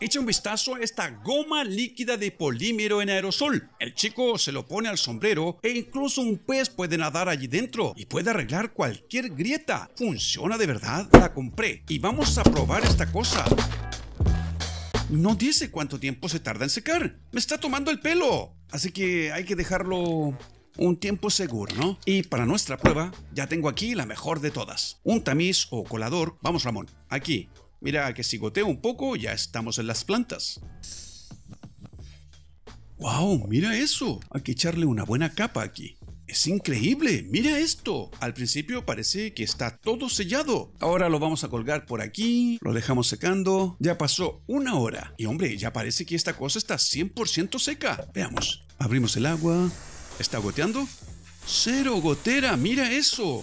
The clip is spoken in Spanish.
Echa un vistazo a esta goma líquida de polímero en aerosol. El chico se lo pone al sombrero e incluso un pez puede nadar allí dentro y puede arreglar cualquier grieta. ¿Funciona de verdad? La compré y vamos a probar esta cosa. No dice cuánto tiempo se tarda en secar. Me está tomando el pelo. Así que hay que dejarlo un tiempo seguro, ¿no? Y para nuestra prueba, ya tengo aquí la mejor de todas. Un tamiz o colador. Vamos, Ramón. Aquí. Mira que si gotea un poco, ya estamos en las plantas. ¡Wow! Mira eso. Hay que echarle una buena capa aquí. Es increíble, mira esto. Al principio parece que está todo sellado. Ahora lo vamos a colgar por aquí, lo dejamos secando. Ya pasó una hora. Y hombre, ya parece que esta cosa está 100% seca. Veamos, abrimos el agua. ¿Está goteando? Cero gotera, mira eso.